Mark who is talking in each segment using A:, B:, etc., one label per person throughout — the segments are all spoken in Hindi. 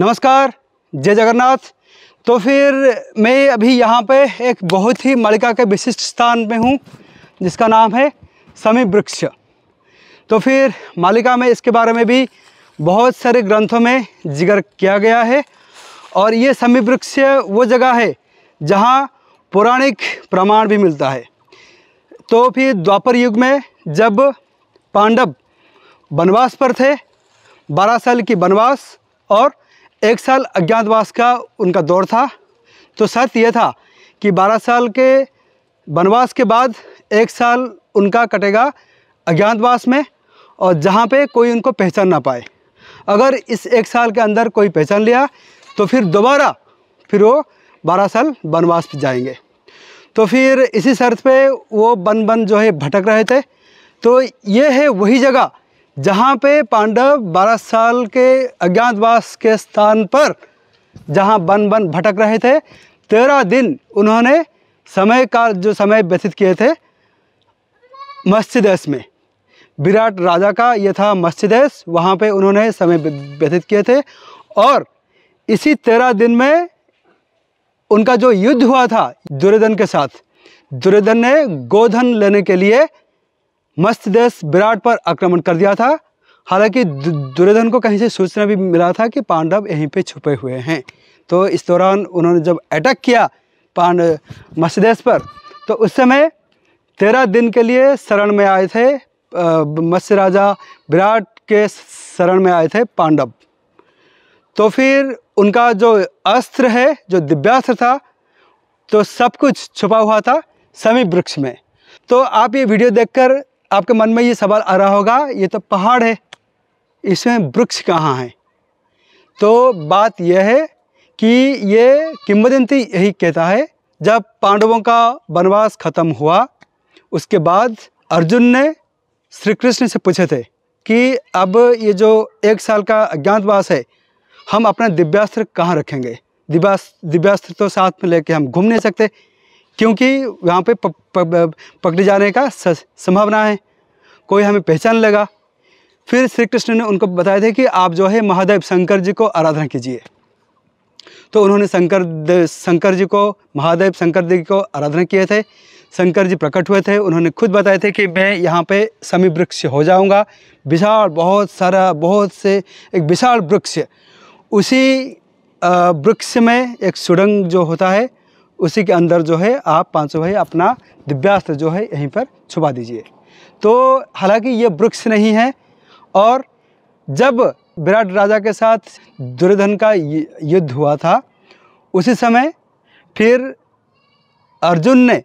A: नमस्कार जय जगन्नाथ तो फिर मैं अभी यहाँ पे एक बहुत ही मलिका के विशिष्ट स्थान में हूँ जिसका नाम है समी वृक्ष तो फिर मालिका में इसके बारे में भी बहुत सारे ग्रंथों में जिक्र किया गया है और ये समी वृक्ष वो जगह है जहाँ पौराणिक प्रमाण भी मिलता है तो फिर द्वापर युग में जब पांडव वनवास पर थे बारह साल की वनवास और एक साल अज्ञातवास का उनका दौर था तो शर्त यह था कि 12 साल के वनवास के बाद एक साल उनका कटेगा अज्ञातवास में और जहाँ पे कोई उनको पहचान ना पाए अगर इस एक साल के अंदर कोई पहचान लिया तो फिर दोबारा फिर वो बारह साल वनवास पर जाएंगे तो फिर इसी शर्त पे वो बन बन जो है भटक रहे थे तो ये है वही जगह जहाँ पे पांडव 12 साल के अज्ञातवास के स्थान पर जहाँ बन बन भटक रहे थे तेरह दिन उन्होंने समय का जो समय व्यतीत किए थे मस्जिदेश में विराट राजा का यह था मस्जिदेश वहाँ पे उन्होंने समय व्यतीत किए थे और इसी तेरह दिन में उनका जो युद्ध हुआ था दुर्योधन के साथ दुर्योधन ने गोधन लेने के लिए मस्त देश विराट पर आक्रमण कर दिया था हालांकि दुर्योधन को कहीं से सूचना भी मिला था कि पांडव यहीं पे छुपे हुए हैं तो इस दौरान उन्होंने जब अटैक किया पांड मत्स्यदेश पर तो उस समय तेरह दिन के लिए शरण में आए थे मत्स्य राजा विराट के शरण में आए थे पांडव तो फिर उनका जो अस्त्र है जो दिव्यास्त्र था तो सब कुछ छुपा हुआ था समी वृक्ष में तो आप ये वीडियो देखकर आपके मन में ये सवाल आ रहा होगा ये तो पहाड़ है इसमें वृक्ष कहाँ हैं तो बात यह है कि ये किम्बदंती यही कहता है जब पांडवों का वनवास ख़त्म हुआ उसके बाद अर्जुन ने श्री कृष्ण से पूछे थे कि अब ये जो एक साल का अज्ञातवास है हम अपना दिव्यास्त्र कहाँ रखेंगे दिव्यास्त्र दिव्यास्त्र तो साथ में लेके हम घूम नहीं सकते क्योंकि वहाँ पे पकड़े जाने का संभावना है कोई हमें पहचान लगा फिर श्री कृष्ण ने उनको बताया था कि आप जो है महादेव शंकर जी को आराधना कीजिए तो उन्होंने शंकर शंकर जी को महादेव शंकर जी को आराधना किए थे शंकर जी प्रकट हुए थे उन्होंने खुद बताए थे कि मैं यहाँ पे समी वृक्ष हो जाऊँगा विशाल बहुत सारा बहुत से एक विशाल वृक्ष उसी वृक्ष में एक सुरंग जो होता है उसी के अंदर जो है आप पाँचों भाई अपना दिव्यास्त्र जो है यहीं पर छुपा दीजिए तो हालांकि ये वृक्ष नहीं है और जब विराट राजा के साथ दुर्योधन का युद्ध हुआ था उसी समय फिर अर्जुन ने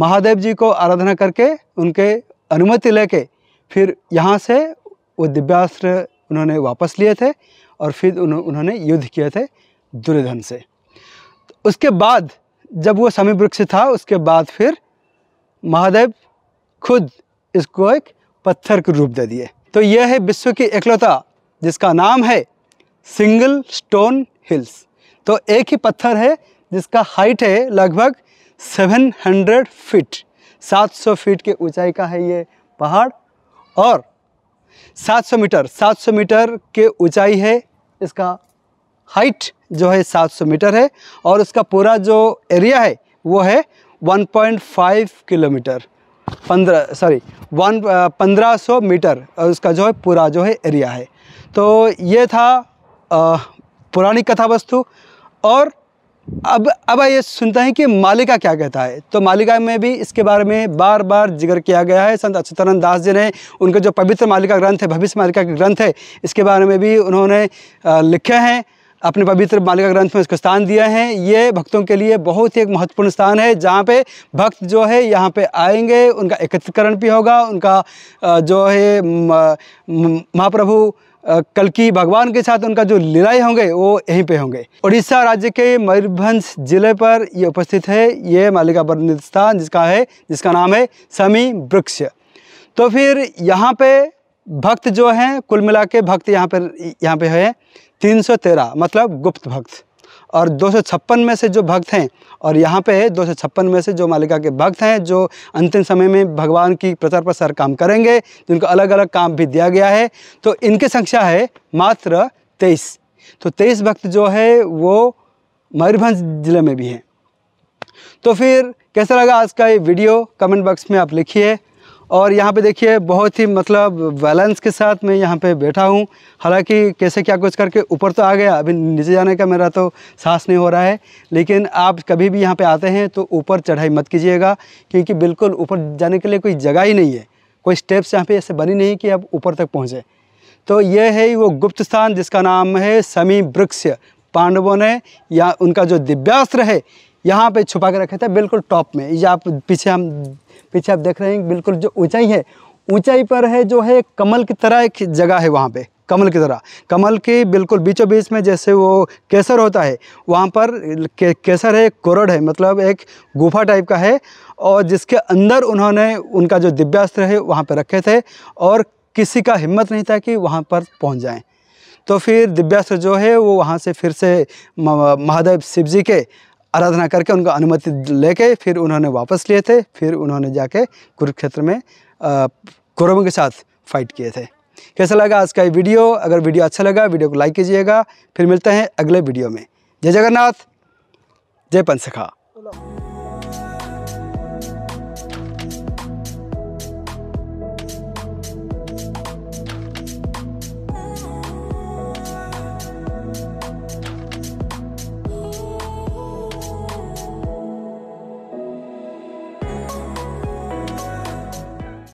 A: महादेव जी को आराधना करके उनके अनुमति लेके फिर यहाँ से वो दिव्यास्त्र उन्होंने वापस लिए थे और फिर उन्होंने युद्ध किए थे दुर्योधन से उसके बाद जब वो समी वृक्ष था उसके बाद फिर महादेव खुद इसको एक पत्थर के रूप दे दिए तो यह है विश्व की एकलौता जिसका नाम है सिंगल स्टोन हिल्स तो एक ही पत्थर है जिसका हाइट है लगभग 700 फीट 700 फीट के ऊंचाई का है ये पहाड़ और 700 मीटर 700 मीटर के ऊंचाई है इसका हाइट जो है 700 मीटर है और उसका पूरा जो एरिया है वो है 1.5 किलोमीटर पंद्रह सॉरी वन पंद्रह सौ मीटर और उसका जो है पूरा जो है एरिया है तो ये था आ, पुरानी कथा वस्तु और अब अब आइए सुनते हैं कि मालिका क्या कहता है तो मालिका में भी इसके बारे में बार बार जिक्र किया गया है संत अच्युतानंद दास जी ने उनका जो पवित्र मालिका ग्रंथ है भविष्य मालिका ग्रंथ है इसके बारे में भी उन्होंने लिखे हैं अपने पवित्र मालिका ग्रंथ में उसको स्थान दिया है ये भक्तों के लिए बहुत ही एक महत्वपूर्ण स्थान है जहाँ पे भक्त जो है यहाँ पे आएंगे उनका एकत्रीकरण भी होगा उनका जो है महाप्रभु कल की भगवान के साथ उनका जो लीलाएँ होंगे वो यहीं पे होंगे उड़ीसा राज्य के मयूरभंज जिले पर ये उपस्थित है ये मालिका वर्णित स्थान जिसका है जिसका नाम है समी वृक्ष तो फिर यहाँ पे भक्त जो हैं कुल मिला के भक्त यहाँ पर यहाँ पे है 313 मतलब गुप्त भक्त और दो में से जो भक्त हैं और यहाँ पे है दो में से जो मालिका के भक्त हैं जो अंतिम समय में भगवान की प्रचार प्रसार काम करेंगे जिनको अलग अलग काम भी दिया गया है तो इनकी संख्या है मात्र तेईस तो तेईस भक्त जो है वो मयूरभंज ज़िले में भी हैं तो फिर कैसा लगा आज का ये वीडियो कमेंट बॉक्स में आप लिखिए और यहाँ पे देखिए बहुत ही मतलब बैलेंस के साथ मैं यहाँ पे बैठा हूँ हालांकि कैसे क्या कुछ करके ऊपर तो आ गया अभी नीचे जाने का मेरा तो सांस नहीं हो रहा है लेकिन आप कभी भी यहाँ पे आते हैं तो ऊपर चढ़ाई मत कीजिएगा क्योंकि बिल्कुल ऊपर जाने के लिए कोई जगह ही नहीं है कोई स्टेप्स यहाँ पर ऐसे बनी नहीं कि आप ऊपर तक पहुँचें तो यह है वो गुप्त स्थान जिसका नाम है समी वृक्ष पांडवों ने या उनका जो दिव्यास्त्र है यहाँ पे छुपा के रखे थे बिल्कुल टॉप में ये आप पीछे हम पीछे आप देख रहे हैं बिल्कुल जो ऊंचाई है ऊंचाई पर है जो है कमल की तरह एक जगह है वहाँ पे कमल की तरह कमल के बिल्कुल बीचों बीच में जैसे वो केसर होता है वहाँ पर के, केसर है कोरड है मतलब एक गुफा टाइप का है और जिसके अंदर उन्होंने उनका जो दिव्यास्त्र है वहाँ पर रखे थे और किसी का हिम्मत नहीं था कि वहाँ पर पहुँच जाएँ तो फिर दिव्यास्त्र जो है वो वहाँ से फिर से महादेव शिव जी के आराधना करके उनको अनुमति लेके फिर उन्होंने वापस लिए थे फिर उन्होंने जाके कुरुक्षेत्र में कौरवों के साथ फाइट किए थे कैसा लगा आज का ये वीडियो अगर वीडियो अच्छा लगा वीडियो को लाइक कीजिएगा फिर मिलते हैं अगले वीडियो में जय जगन्नाथ जय पंसखा